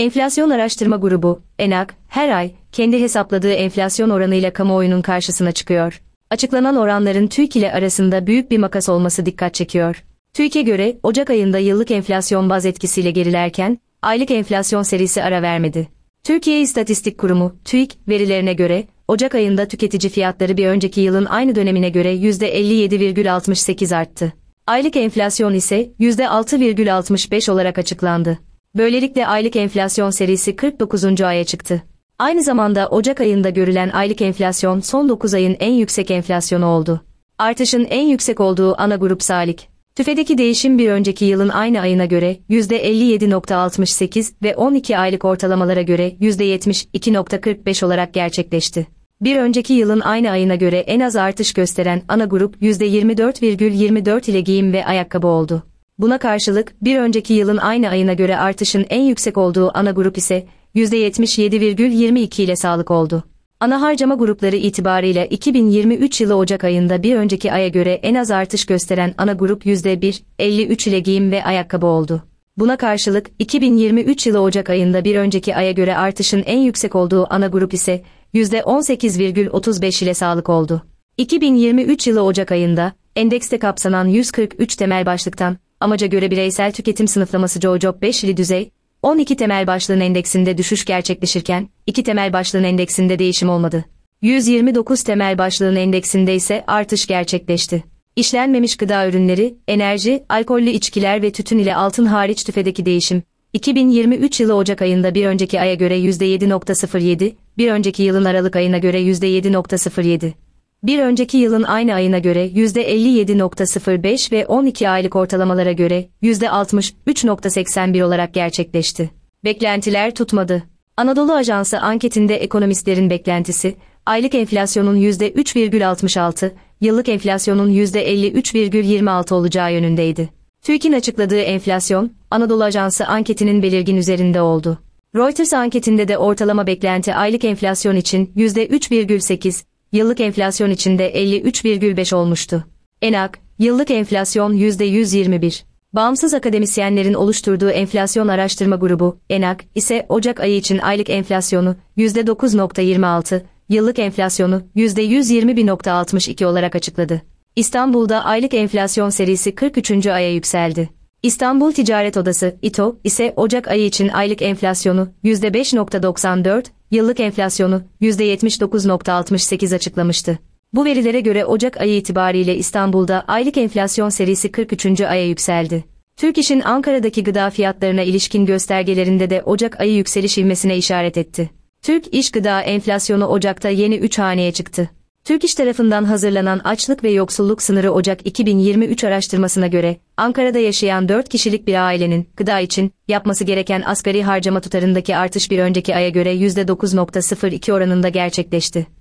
Enflasyon Araştırma Grubu, ENAK, her ay kendi hesapladığı enflasyon oranıyla kamuoyunun karşısına çıkıyor. Açıklanan oranların TÜİK ile arasında büyük bir makas olması dikkat çekiyor. TÜİK'e göre Ocak ayında yıllık enflasyon baz etkisiyle gerilerken aylık enflasyon serisi ara vermedi. Türkiye İstatistik Kurumu TÜİK verilerine göre Ocak ayında tüketici fiyatları bir önceki yılın aynı dönemine göre %57,68 arttı. Aylık enflasyon ise %6,65 olarak açıklandı. Böylelikle aylık enflasyon serisi 49. aya çıktı. Aynı zamanda Ocak ayında görülen aylık enflasyon son 9 ayın en yüksek enflasyonu oldu. Artışın en yüksek olduğu ana grup Salik. TÜFE'deki değişim bir önceki yılın aynı ayına göre %57.68 ve 12 aylık ortalamalara göre %72.45 olarak gerçekleşti. Bir önceki yılın aynı ayına göre en az artış gösteren ana grup %24,24 ile giyim ve ayakkabı oldu. Buna karşılık bir önceki yılın aynı ayına göre artışın en yüksek olduğu ana grup ise %77,22 ile sağlık oldu. Ana harcama grupları itibarıyla 2023 yılı Ocak ayında bir önceki aya göre en az artış gösteren ana grup %1,53 ile giyim ve ayakkabı oldu. Buna karşılık 2023 yılı Ocak ayında bir önceki aya göre artışın en yüksek olduğu ana grup ise %18,35 ile sağlık oldu. 2023 yılı Ocak ayında endekste kapsanan 143 temel başlıktan Amaca göre bireysel tüketim sınıflaması 5 5'li düzey, 12 temel başlığın endeksinde düşüş gerçekleşirken, 2 temel başlığın endeksinde değişim olmadı. 129 temel başlığın endeksinde ise artış gerçekleşti. İşlenmemiş gıda ürünleri, enerji, alkollü içkiler ve tütün ile altın hariç tüfedeki değişim, 2023 yılı Ocak ayında bir önceki aya göre %7.07, bir önceki yılın Aralık ayına göre %7.07. Bir önceki yılın aynı ayına göre %57.05 ve 12 aylık ortalamalara göre %63.81 olarak gerçekleşti. Beklentiler tutmadı. Anadolu Ajansı anketinde ekonomistlerin beklentisi, aylık enflasyonun %3,66, yıllık enflasyonun %53,26 olacağı yönündeydi. TÜİK'in açıkladığı enflasyon, Anadolu Ajansı anketinin belirgin üzerinde oldu. Reuters anketinde de ortalama beklenti aylık enflasyon için %3,8, yıllık enflasyon içinde 53,5 olmuştu. Enak, yıllık enflasyon %121. Bağımsız akademisyenlerin oluşturduğu enflasyon araştırma grubu, ENAK, ise Ocak ayı için aylık enflasyonu %9.26, yıllık enflasyonu 121,62 olarak açıkladı. İstanbul'da aylık enflasyon serisi 43. aya yükseldi. İstanbul Ticaret Odası, İTO, ise Ocak ayı için aylık enflasyonu %5.94, yıllık enflasyonu %79.68 açıklamıştı. Bu verilere göre Ocak ayı itibariyle İstanbul'da aylık enflasyon serisi 43. aya yükseldi. Türk İş'in Ankara'daki gıda fiyatlarına ilişkin göstergelerinde de Ocak ayı yükseliş ivmesine işaret etti. Türk İş Gıda enflasyonu Ocak'ta yeni 3 haneye çıktı. Türk İş tarafından hazırlanan açlık ve yoksulluk sınırı Ocak 2023 araştırmasına göre, Ankara'da yaşayan 4 kişilik bir ailenin gıda için yapması gereken asgari harcama tutarındaki artış bir önceki aya göre %9.02 oranında gerçekleşti.